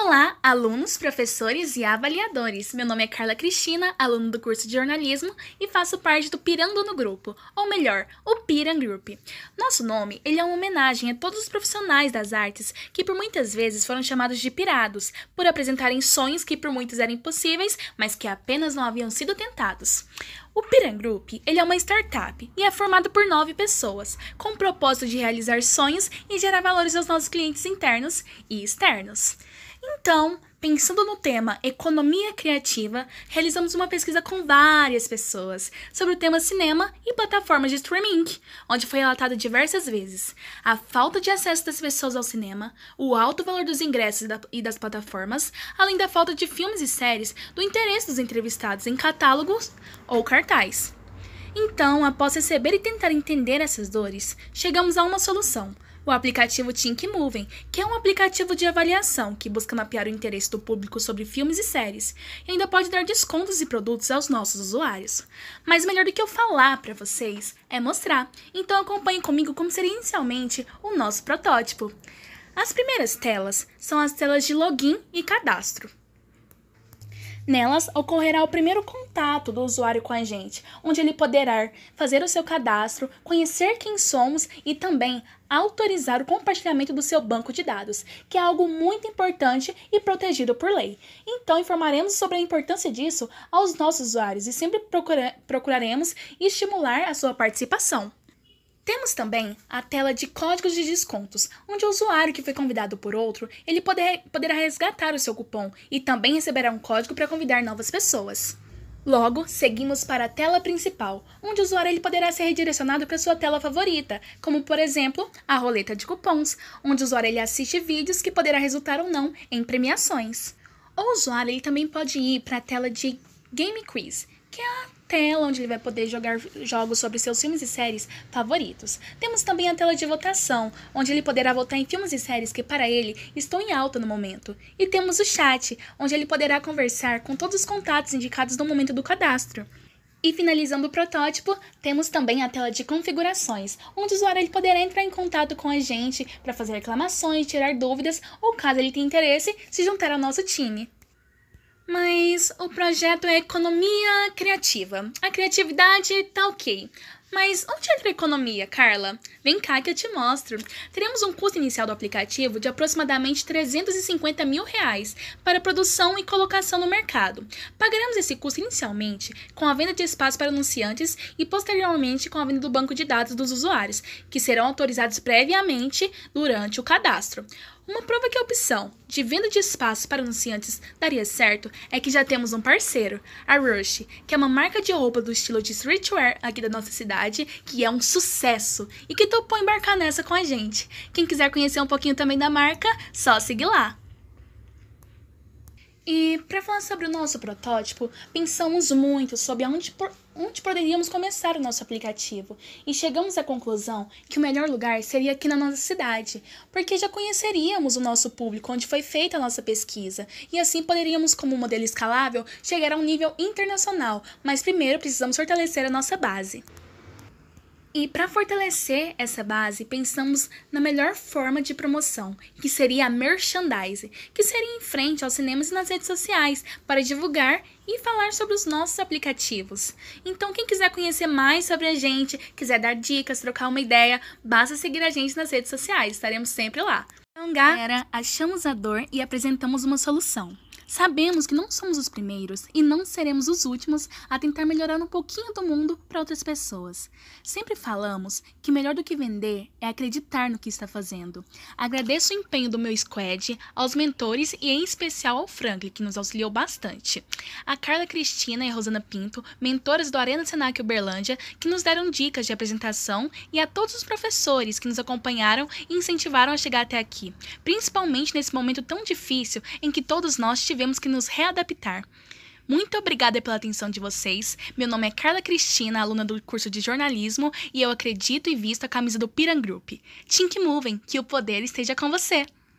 Olá, alunos, professores e avaliadores. Meu nome é Carla Cristina, aluno do curso de jornalismo e faço parte do Pirando no Grupo, ou melhor, o Piran Group. Nosso nome, ele é uma homenagem a todos os profissionais das artes que por muitas vezes foram chamados de pirados, por apresentarem sonhos que por muitos eram impossíveis, mas que apenas não haviam sido tentados. O Piran Group ele é uma startup e é formado por nove pessoas, com o propósito de realizar sonhos e gerar valores aos nossos clientes internos e externos. Então, pensando no tema economia criativa, realizamos uma pesquisa com várias pessoas sobre o tema cinema e plataformas de streaming, onde foi relatado diversas vezes a falta de acesso das pessoas ao cinema, o alto valor dos ingressos e das plataformas, além da falta de filmes e séries do interesse dos entrevistados em catálogos ou cartaz. Então, após receber e tentar entender essas dores, chegamos a uma solução o aplicativo Think Moving, que é um aplicativo de avaliação que busca mapear o interesse do público sobre filmes e séries, e ainda pode dar descontos e produtos aos nossos usuários. Mas melhor do que eu falar para vocês é mostrar, então acompanhe comigo como seria inicialmente o nosso protótipo. As primeiras telas são as telas de login e cadastro. Nelas ocorrerá o primeiro contato do usuário com a gente, onde ele poderá fazer o seu cadastro, conhecer quem somos e também autorizar o compartilhamento do seu banco de dados, que é algo muito importante e protegido por lei. Então, informaremos sobre a importância disso aos nossos usuários e sempre procura procuraremos estimular a sua participação. Temos também a tela de códigos de descontos, onde o usuário que foi convidado por outro, ele poder, poderá resgatar o seu cupom e também receberá um código para convidar novas pessoas. Logo, seguimos para a tela principal, onde o usuário ele poderá ser redirecionado para sua tela favorita, como por exemplo, a roleta de cupons, onde o usuário ele assiste vídeos que poderá resultar ou não em premiações. O usuário ele também pode ir para a tela de Game Quiz, que é a tela onde ele vai poder jogar jogos sobre seus filmes e séries favoritos. Temos também a tela de votação, onde ele poderá votar em filmes e séries que para ele estão em alta no momento. E temos o chat, onde ele poderá conversar com todos os contatos indicados no momento do cadastro. E finalizando o protótipo, temos também a tela de configurações, onde o usuário ele poderá entrar em contato com a gente para fazer reclamações, tirar dúvidas ou, caso ele tenha interesse, se juntar ao nosso time. Mas o projeto é economia criativa. A criatividade tá ok. Mas onde entra a economia, Carla? Vem cá que eu te mostro. Teremos um custo inicial do aplicativo de aproximadamente 350 mil reais para produção e colocação no mercado. Pagaremos esse custo inicialmente com a venda de espaço para anunciantes e posteriormente com a venda do banco de dados dos usuários, que serão autorizados previamente durante o cadastro. Uma prova que a opção de venda de espaço para anunciantes daria certo é que já temos um parceiro, a Rush, que é uma marca de roupa do estilo de streetwear aqui da nossa cidade, que é um sucesso e que topou embarcar nessa com a gente. Quem quiser conhecer um pouquinho também da marca, só seguir lá. E para falar sobre o nosso protótipo, pensamos muito sobre onde onde poderíamos começar o nosso aplicativo e chegamos à conclusão que o melhor lugar seria aqui na nossa cidade, porque já conheceríamos o nosso público onde foi feita a nossa pesquisa e assim poderíamos, como modelo escalável, chegar a um nível internacional, mas primeiro precisamos fortalecer a nossa base. E para fortalecer essa base, pensamos na melhor forma de promoção, que seria a merchandise, que seria em frente aos cinemas e nas redes sociais, para divulgar e falar sobre os nossos aplicativos. Então, quem quiser conhecer mais sobre a gente, quiser dar dicas, trocar uma ideia, basta seguir a gente nas redes sociais, estaremos sempre lá. Então, galera, achamos a dor e apresentamos uma solução. Sabemos que não somos os primeiros e não seremos os últimos a tentar melhorar um pouquinho do mundo para outras pessoas. Sempre falamos que melhor do que vender é acreditar no que está fazendo. Agradeço o empenho do meu squad, aos mentores e em especial ao Franklin, que nos auxiliou bastante. A Carla Cristina e Rosana Pinto, mentoras do Arena Senac Uberlândia, que nos deram dicas de apresentação e a todos os professores que nos acompanharam e incentivaram a chegar até aqui, principalmente nesse momento tão difícil em que todos nós tivemos tivemos que nos readaptar. Muito obrigada pela atenção de vocês. Meu nome é Carla Cristina, aluna do curso de jornalismo, e eu acredito e visto a camisa do Piran Group. Think Moving, que o poder esteja com você!